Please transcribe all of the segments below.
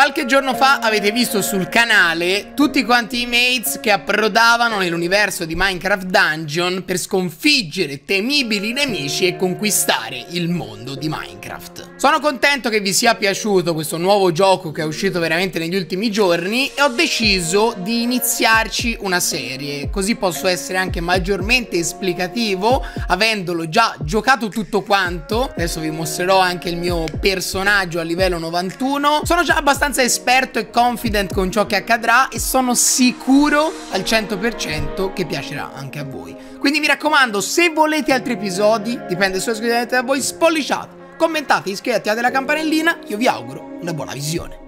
Qualche giorno fa avete visto sul canale tutti quanti i mates che approdavano nell'universo di Minecraft Dungeon per sconfiggere temibili nemici e conquistare il mondo di Minecraft. Sono contento che vi sia piaciuto questo nuovo gioco che è uscito veramente negli ultimi giorni e ho deciso di iniziarci una serie, così posso essere anche maggiormente esplicativo avendolo già giocato tutto quanto. Adesso vi mostrerò anche il mio personaggio a livello 91. Sono già abbastanza abbastanza esperto e confident con ciò che accadrà e sono sicuro al 100% che piacerà anche a voi. Quindi mi raccomando, se volete altri episodi, dipende solo esclusivamente da voi, spolliciate, commentate, iscrivetevi alla campanellina, io vi auguro una buona visione.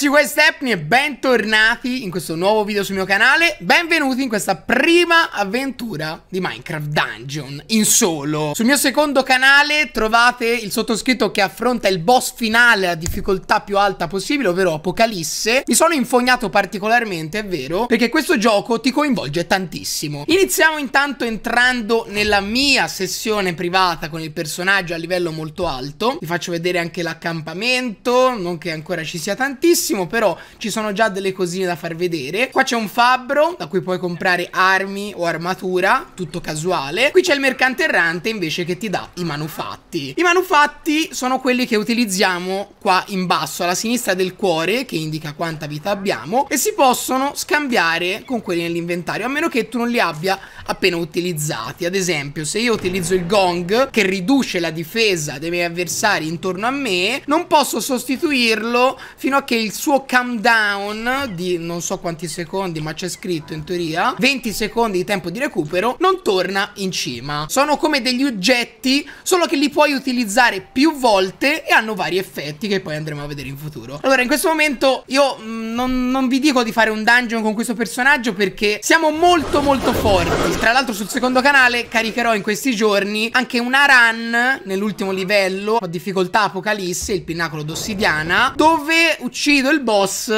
ragazzi, questo è Epni e bentornati in questo nuovo video sul mio canale Benvenuti in questa prima avventura di Minecraft Dungeon in solo Sul mio secondo canale trovate il sottoscritto che affronta il boss finale a difficoltà più alta possibile, ovvero Apocalisse Mi sono infognato particolarmente, è vero, perché questo gioco ti coinvolge tantissimo Iniziamo intanto entrando nella mia sessione privata con il personaggio a livello molto alto Vi faccio vedere anche l'accampamento, non che ancora ci sia tantissimo tantissimo, però ci sono già delle cosine da far vedere. Qua c'è un fabbro, da cui puoi comprare armi o armatura, tutto casuale. Qui c'è il mercante errante, invece, che ti dà i manufatti. I manufatti sono quelli che utilizziamo qua in basso, alla sinistra del cuore, che indica quanta vita abbiamo, e si possono scambiare con quelli nell'inventario, a meno che tu non li abbia appena utilizzati. Ad esempio, se io utilizzo il gong, che riduce la difesa dei miei avversari intorno a me, non posso sostituirlo fino a che il suo countdown di non so quanti secondi, ma c'è scritto in teoria, 20 secondi di tempo di recupero, non torna in cima. Sono come degli oggetti, solo che li puoi utilizzare più volte e hanno vari effetti che poi andremo a vedere in futuro. Allora, in questo momento io mm, non, non vi dico di fare un dungeon con questo personaggio perché siamo molto molto forti. Tra l'altro sul secondo canale caricherò in questi giorni anche una run nell'ultimo livello, a difficoltà apocalisse, il pinnacolo d'ossidiana, dove uccido il boss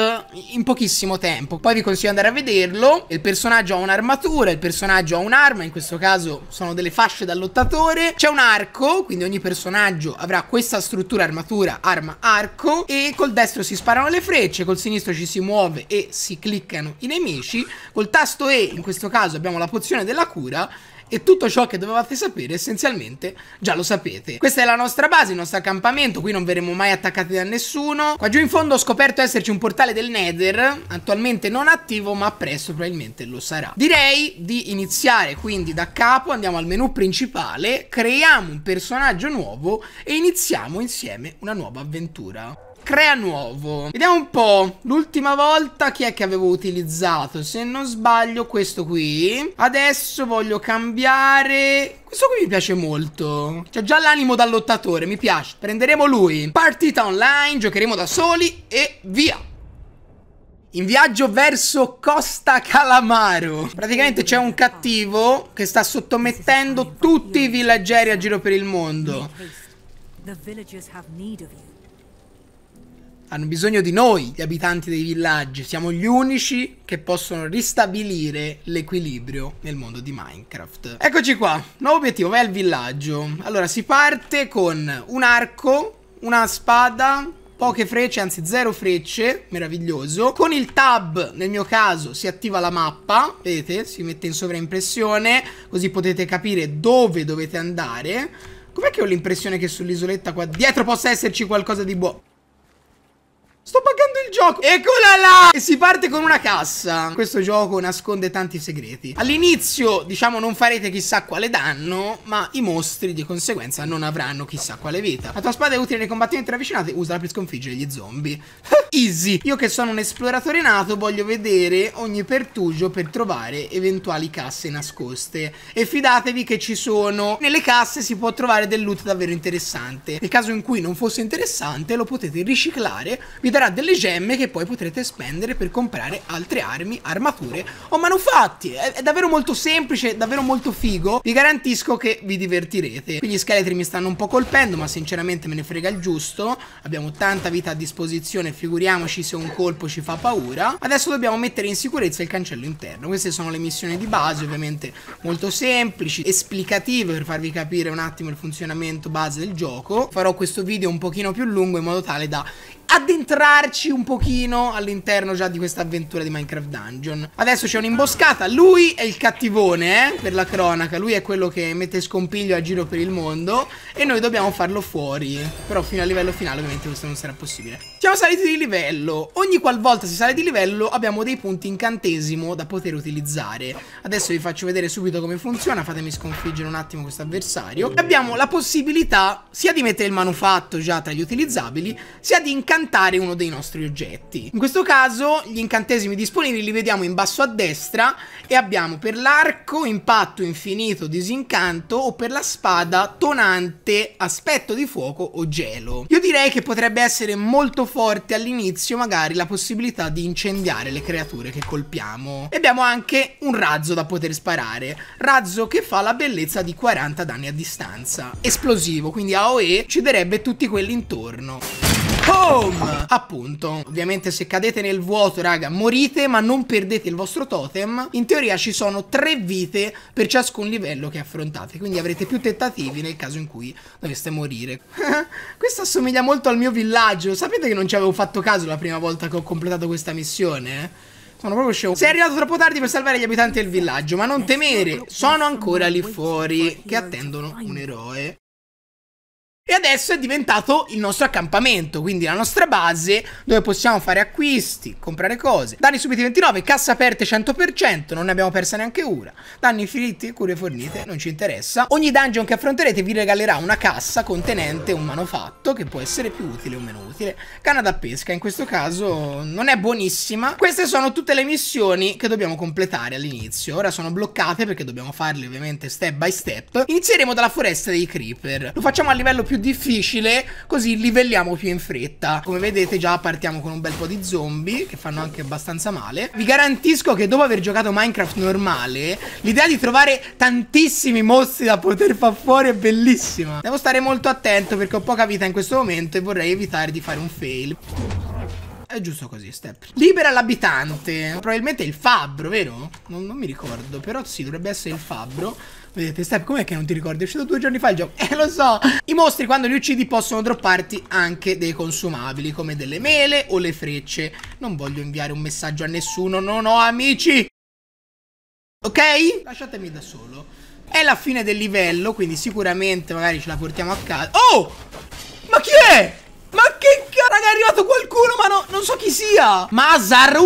in pochissimo tempo. Poi vi consiglio di andare a vederlo. Il personaggio ha un'armatura, il personaggio ha un'arma, in questo caso sono delle fasce da lottatore. C'è un arco, quindi ogni personaggio avrà questa struttura armatura, arma, arco. E col destro si sparano le frecce, col sinistro ci si muove e si cliccano i nemici. Col tasto E, in questo caso abbiamo la pozione della cura e tutto ciò che dovevate sapere essenzialmente già lo sapete. Questa è la nostra base, il nostro accampamento, qui non verremo mai attaccati da nessuno. Qua giù in fondo ho scoperto esserci un portale del Nether, attualmente non attivo ma presto probabilmente lo sarà. Direi di iniziare quindi da capo, andiamo al menu principale, creiamo un personaggio nuovo e iniziamo insieme una nuova avventura. Crea nuovo Vediamo un po' L'ultima volta chi è che avevo utilizzato Se non sbaglio questo qui Adesso voglio cambiare Questo qui mi piace molto C'è già l'animo da lottatore Mi piace Prenderemo lui Partita online Giocheremo da soli E via in viaggio verso Costa Calamaro. Praticamente c'è un cattivo che sta sottomettendo tutti i villaggeri a giro per il mondo. The villagers have need of you hanno bisogno di noi, gli abitanti dei villaggi, siamo gli unici che possono ristabilire l'equilibrio nel mondo di Minecraft. Eccoci qua, nuovo obiettivo, vai al villaggio. Allora, si parte con un arco, una spada, poche frecce, anzi zero frecce, meraviglioso. Con il tab, nel mio caso, si attiva la mappa, vedete, si mette in sovraimpressione, così potete capire dove dovete andare. Com'è che ho l'impressione che sull'isoletta qua dietro possa esserci qualcosa di buono? Sto pagando il gioco Eccola là E si parte con una cassa Questo gioco nasconde tanti segreti All'inizio diciamo non farete chissà quale danno Ma i mostri di conseguenza non avranno chissà quale vita La tua spada è utile nei combattimenti ravvicinati Usala per sconfiggere gli zombie Easy Io che sono un esploratore nato voglio vedere ogni pertugio per trovare eventuali casse nascoste E fidatevi che ci sono Nelle casse si può trovare del loot davvero interessante Nel caso in cui non fosse interessante lo potete riciclare Vi darà delle gemme che poi potrete spendere per comprare altre armi, armature o manufatti. È, è davvero molto semplice, davvero molto figo. Vi garantisco che vi divertirete. Qui gli scheletri mi stanno un po' colpendo, ma sinceramente me ne frega il giusto. Abbiamo tanta vita a disposizione, figuriamoci se un colpo ci fa paura. Adesso dobbiamo mettere in sicurezza il cancello interno. Queste sono le missioni di base, ovviamente molto semplici, esplicative per farvi capire un attimo il funzionamento base del gioco. Farò questo video un pochino più lungo in modo tale da addentrarci un pochino all'interno già di questa avventura di Minecraft Dungeon. Adesso c'è un'imboscata, lui è il cattivone, eh, per la cronaca, lui è quello che mette scompiglio a giro per il mondo e noi dobbiamo farlo fuori, però fino al livello finale ovviamente questo non sarà possibile. Siamo saliti di livello, ogni qualvolta si sale di livello abbiamo dei punti incantesimo da poter utilizzare. Adesso vi faccio vedere subito come funziona, fatemi sconfiggere un attimo questo avversario. Abbiamo la possibilità sia di mettere il manufatto già tra gli utilizzabili, sia di incantare incantare uno dei nostri oggetti. In questo caso gli incantesimi disponibili li vediamo in basso a destra e abbiamo per l'arco impatto infinito disincanto o per la spada tonante aspetto di fuoco o gelo. Io direi che potrebbe essere molto forte all'inizio magari la possibilità di incendiare le creature che colpiamo. E abbiamo anche un razzo da poter sparare, razzo che fa la bellezza di 40 danni a distanza. Esplosivo, quindi AOE ucciderebbe tutti quelli intorno. Home! Appunto. Ovviamente se cadete nel vuoto, raga, morite, ma non perdete il vostro totem. In teoria ci sono tre vite per ciascun livello che affrontate, quindi avrete più tentativi nel caso in cui doveste morire. Questo assomiglia molto al mio villaggio. Sapete che non ci avevo fatto caso la prima volta che ho completato questa missione? Sono proprio scemo. Sei arrivato troppo tardi per salvare gli abitanti del villaggio, ma non temere, sono ancora lì fuori che attendono un eroe. E adesso è diventato il nostro accampamento, quindi la nostra base dove possiamo fare acquisti, comprare cose. Danni subiti 29, cassa aperte 100%, non ne abbiamo persa neanche una. Danni finiti, cure fornite, non ci interessa. Ogni dungeon che affronterete vi regalerà una cassa contenente un manufatto che può essere più utile o meno utile. Canna da pesca, in questo caso non è buonissima. Queste sono tutte le missioni che dobbiamo completare all'inizio. Ora sono bloccate perché dobbiamo farle ovviamente step by step. Inizieremo dalla foresta dei creeper. Lo facciamo a livello più più difficile, così livelliamo più in fretta. Come vedete già partiamo con un bel po' di zombie, che fanno anche abbastanza male. Vi garantisco che dopo aver giocato Minecraft normale, l'idea di trovare tantissimi mostri da poter far fuori è bellissima. Devo stare molto attento perché ho poca vita in questo momento e vorrei evitare di fare un fail. È giusto così, step. Libera l'abitante. Probabilmente il fabbro, vero? Non, non mi ricordo, però sì, dovrebbe essere il fabbro. Vedete, Steph, com'è che non ti ricordi? È uscito due giorni fa il gioco. Eh, lo so! I mostri, quando li uccidi, possono dropparti anche dei consumabili, come delle mele o le frecce. Non voglio inviare un messaggio a nessuno, non ho amici! Ok? Lasciatemi da solo. È la fine del livello, quindi sicuramente magari ce la portiamo a casa. Oh! Ma chi è? Ma che cazzo? Raga, è arrivato qualcuno, ma no, non so chi sia! Mazar 1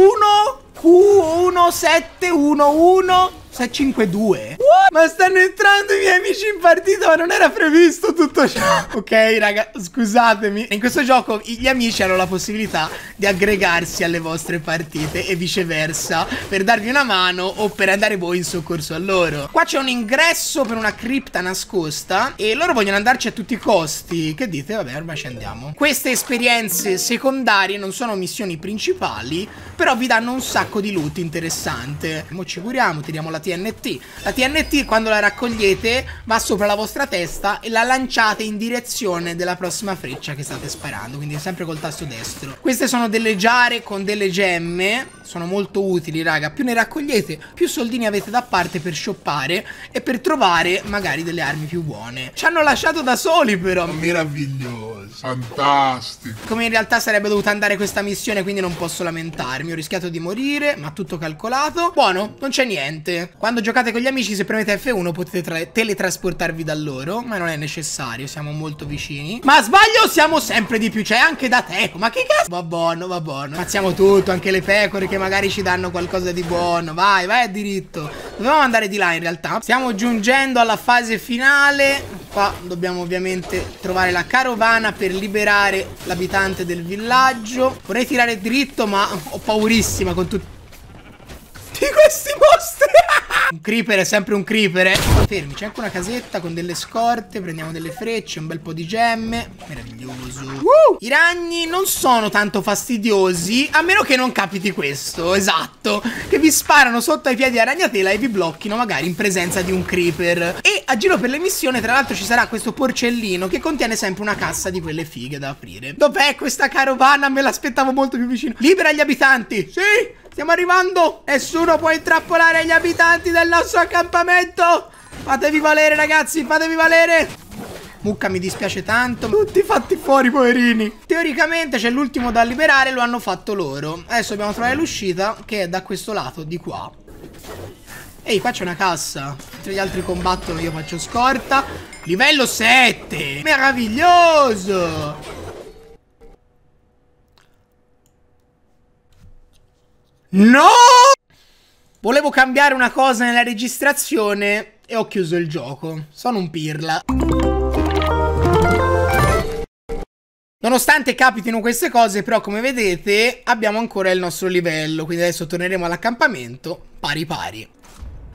Q1711 6-5-2? Ma stanno entrando i miei amici in partita Ma non era previsto tutto ciò Ok raga scusatemi In questo gioco gli amici hanno la possibilità Di aggregarsi alle vostre partite E viceversa Per darvi una mano o per andare voi in soccorso a loro Qua c'è un ingresso per una cripta nascosta E loro vogliono andarci a tutti i costi Che dite? Vabbè ormai ci andiamo Queste esperienze secondarie non sono missioni principali Però vi danno un sacco di loot interessante Mo ci curiamo, tiriamo la TNT. La TNT quando la raccogliete va sopra la vostra testa e la lanciate in direzione della prossima freccia che state sparando, quindi sempre col tasto destro. Queste sono delle giare con delle gemme sono molto utili raga Più ne raccogliete più soldini avete da parte per shoppare E per trovare magari delle armi più buone Ci hanno lasciato da soli però Meraviglioso Fantastico Come in realtà sarebbe dovuta andare questa missione Quindi non posso lamentarmi Ho rischiato di morire ma tutto calcolato Buono non c'è niente Quando giocate con gli amici se premete F1 potete teletrasportarvi da loro Ma non è necessario siamo molto vicini Ma sbaglio siamo sempre di più C'è cioè, anche da te ma che cazzo Va buono va buono Facciamo tutto anche le pecore che che magari ci danno qualcosa di buono. Vai, vai a diritto. Dobbiamo andare di là in realtà. Stiamo giungendo alla fase finale. Qua dobbiamo ovviamente trovare la carovana per liberare l'abitante del villaggio. Vorrei tirare dritto ma ho paurissima con tutti questi mostri. Un creeper è sempre un creeper. Eh. Fermi, c'è anche una casetta con delle scorte. Prendiamo delle frecce, un bel po' di gemme. Meraviglioso. Uh! I ragni non sono tanto fastidiosi, a meno che non capiti questo. Esatto. Che vi sparano sotto ai piedi a ragnatela e vi blocchino magari in presenza di un creeper. E a giro per l'emissione tra l'altro, ci sarà questo porcellino che contiene sempre una cassa di quelle fighe da aprire. Dov'è questa carovana? Me l'aspettavo molto più vicino. Libera gli abitanti. Sì. Stiamo arrivando! Nessuno può intrappolare gli abitanti del nostro accampamento! Fatevi valere, ragazzi! Fatevi valere! Mucca mi dispiace tanto Tutti fatti fuori poverini Teoricamente c'è l'ultimo da liberare Lo hanno fatto loro Adesso dobbiamo trovare l'uscita Che è da questo lato di qua Ehi qua c'è una cassa Mentre gli altri combattono io faccio scorta Livello 7 Meraviglioso No! Volevo cambiare una cosa nella registrazione e ho chiuso il gioco. Sono un pirla. Nonostante capitino queste cose, però come vedete abbiamo ancora il nostro livello, quindi adesso torneremo all'accampamento pari pari.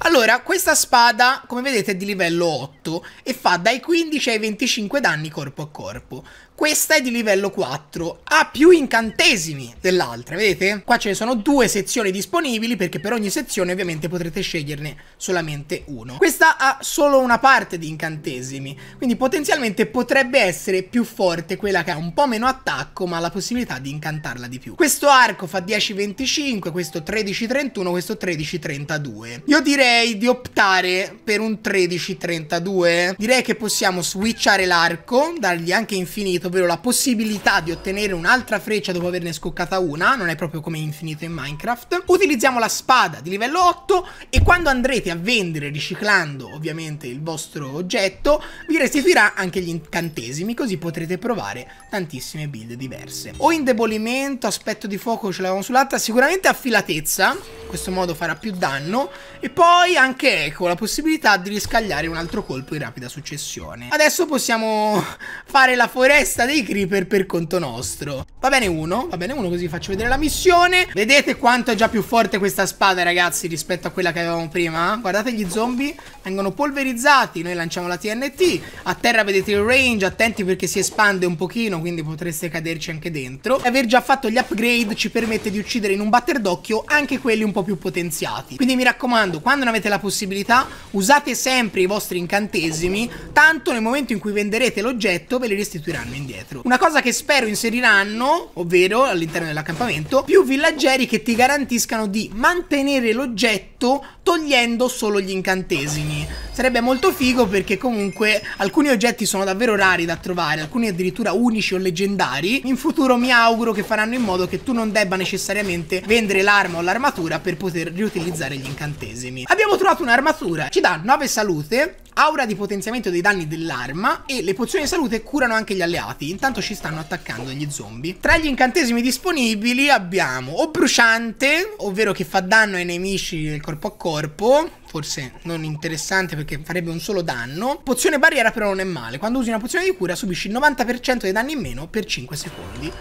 Allora, questa spada, come vedete, è di livello 8 e fa dai 15 ai 25 danni corpo a corpo. Questa è di livello 4, ha più incantesimi dell'altra, vedete? Qua ce ne sono due sezioni disponibili perché per ogni sezione ovviamente potrete sceglierne solamente uno. Questa ha solo una parte di incantesimi, quindi potenzialmente potrebbe essere più forte quella che ha un po' meno attacco ma ha la possibilità di incantarla di più. Questo arco fa 10-25, questo 13-31, questo 13-32. Io direi di optare per un 13-32, direi che possiamo switchare l'arco, dargli anche infinito ovvero la possibilità di ottenere un'altra freccia dopo averne scoccata una, non è proprio come infinito in Minecraft. Utilizziamo la spada di livello 8 e quando andrete a vendere riciclando ovviamente il vostro oggetto, vi restituirà anche gli incantesimi, così potrete provare tantissime build diverse. O indebolimento, aspetto di fuoco ce l'avevamo sull'altra, sicuramente affilatezza questo modo farà più danno e poi anche Eco la possibilità di riscagliare un altro colpo in rapida successione. Adesso possiamo fare la foresta dei creeper per conto nostro. Va bene uno, va bene uno così faccio vedere la missione. Vedete quanto è già più forte questa spada ragazzi rispetto a quella che avevamo prima? Guardate gli zombie vengono polverizzati, noi lanciamo la TNT, a terra vedete il range, attenti perché si espande un pochino quindi potreste caderci anche dentro. E aver già fatto gli upgrade ci permette di uccidere in un batter d'occhio anche quelli un po' po' più potenziati. Quindi mi raccomando, quando ne avete la possibilità, usate sempre i vostri incantesimi, tanto nel momento in cui venderete l'oggetto ve li restituiranno indietro. Una cosa che spero inseriranno, ovvero all'interno dell'accampamento, più villaggeri che ti garantiscano di mantenere l'oggetto togliendo solo gli incantesimi. Sarebbe molto figo perché comunque alcuni oggetti sono davvero rari da trovare, alcuni addirittura unici o leggendari. In futuro mi auguro che faranno in modo che tu non debba necessariamente vendere l'arma o l'armatura per per poter riutilizzare gli incantesimi. Abbiamo trovato un'armatura, ci dà 9 salute, aura di potenziamento dei danni dell'arma e le pozioni di salute curano anche gli alleati, intanto ci stanno attaccando gli zombie. Tra gli incantesimi disponibili abbiamo o bruciante, ovvero che fa danno ai nemici del corpo a corpo, forse non interessante perché farebbe un solo danno. Pozione barriera però non è male, quando usi una pozione di cura subisci il 90% dei danni in meno per 5 secondi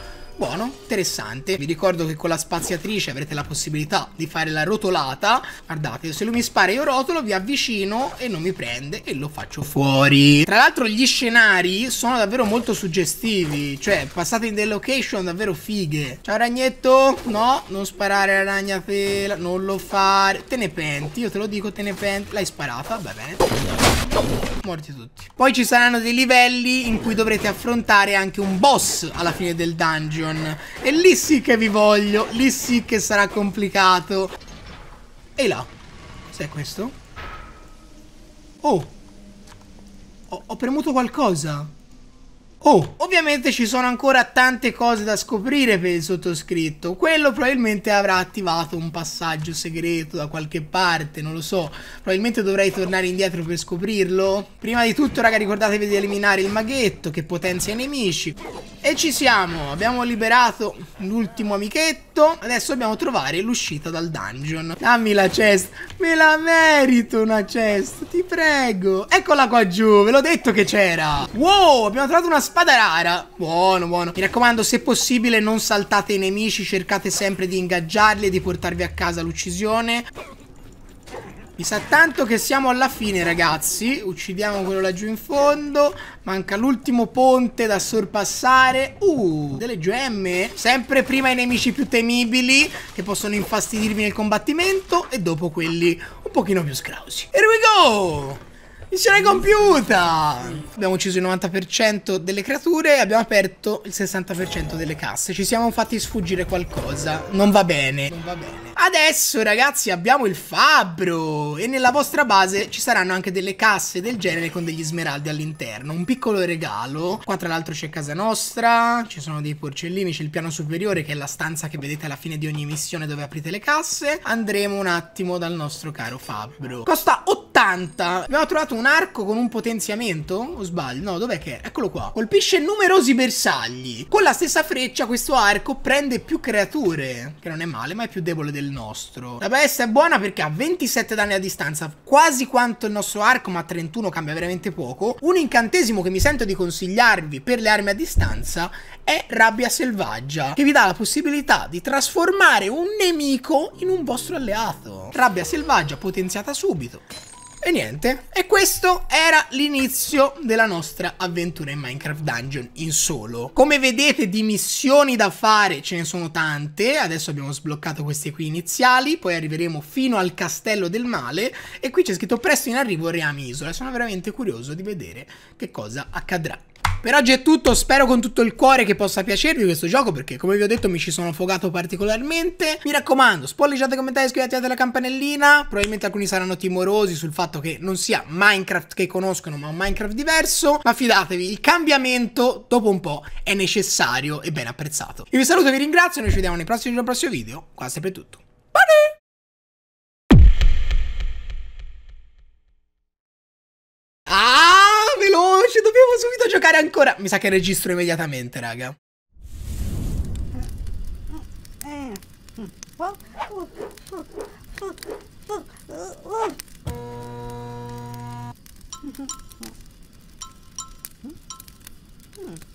buono, interessante. Vi ricordo che con la spaziatrice avrete la possibilità di fare la rotolata. Guardate, se lui mi spara io rotolo, vi avvicino e non mi prende e lo faccio fuori. Tra l'altro gli scenari sono davvero molto suggestivi, cioè passate in delle location davvero fighe. Ciao ragnetto, no, non sparare la ragnatela, non lo fare. Te ne penti, io te lo dico, te ne penti. L'hai sparata, va bene. Morti tutti. Poi ci saranno dei livelli in cui dovrete affrontare anche un boss alla fine del dungeon. Canyon. E lì sì che vi voglio, lì sì che sarà complicato. E là. Cos'è questo? Oh. Ho, ho premuto qualcosa. Oh, ovviamente ci sono ancora tante cose da scoprire per il sottoscritto. Quello probabilmente avrà attivato un passaggio segreto da qualche parte, non lo so. Probabilmente dovrei tornare indietro per scoprirlo. Prima di tutto, raga, ricordatevi di eliminare il maghetto che potenzia i nemici. E ci siamo, abbiamo liberato l'ultimo amichetto Adesso dobbiamo trovare l'uscita dal dungeon Dammi la chest, me la merito una chest, ti prego Eccola qua giù, ve l'ho detto che c'era Wow, abbiamo trovato una spada rara Buono, buono Mi raccomando, se possibile non saltate i nemici Cercate sempre di ingaggiarli e di portarvi a casa l'uccisione mi sa tanto che siamo alla fine ragazzi Uccidiamo quello laggiù in fondo Manca l'ultimo ponte da sorpassare Uh, delle gemme Sempre prima i nemici più temibili Che possono infastidirmi nel combattimento E dopo quelli un pochino più scrausi Here we go! Missione compiuta! Abbiamo ucciso il 90% delle creature e abbiamo aperto il 60% delle casse. Ci siamo fatti sfuggire qualcosa. Non va bene. Non va bene. Adesso, ragazzi, abbiamo il fabbro. E nella vostra base ci saranno anche delle casse del genere con degli smeraldi all'interno. Un piccolo regalo. Qua, tra l'altro, c'è casa nostra. Ci sono dei porcellini. C'è il piano superiore, che è la stanza che vedete alla fine di ogni missione dove aprite le casse. Andremo un attimo dal nostro caro fabbro. Costa 8 80. Abbiamo trovato un arco con un potenziamento? O sbaglio? No, dov'è che è? Eccolo qua. Colpisce numerosi bersagli. Con la stessa freccia questo arco prende più creature. Che non è male, ma è più debole del nostro. La bestia è buona perché ha 27 danni a distanza, quasi quanto il nostro arco, ma 31 cambia veramente poco. Un incantesimo che mi sento di consigliarvi per le armi a distanza è Rabbia Selvaggia, che vi dà la possibilità di trasformare un nemico in un vostro alleato. Rabbia Selvaggia potenziata subito. E niente, e questo era l'inizio della nostra avventura in Minecraft Dungeon in solo. Come vedete di missioni da fare ce ne sono tante, adesso abbiamo sbloccato queste qui iniziali, poi arriveremo fino al castello del male e qui c'è scritto presto in arrivo Reami Isola, sono veramente curioso di vedere che cosa accadrà. Per oggi è tutto, spero con tutto il cuore che possa piacervi questo gioco perché come vi ho detto mi ci sono affogato particolarmente. Mi raccomando, spolleggiate, commentate, iscrivetevi, attivate la campanellina. Probabilmente alcuni saranno timorosi sul fatto che non sia Minecraft che conoscono ma un Minecraft diverso. Ma fidatevi, il cambiamento dopo un po' è necessario e ben apprezzato. Io vi saluto, e vi ringrazio, noi ci vediamo nei prossimi, nel prossimo video. Qua sempre tutto. giocare ancora. Mi sa che registro immediatamente, raga. Hmm.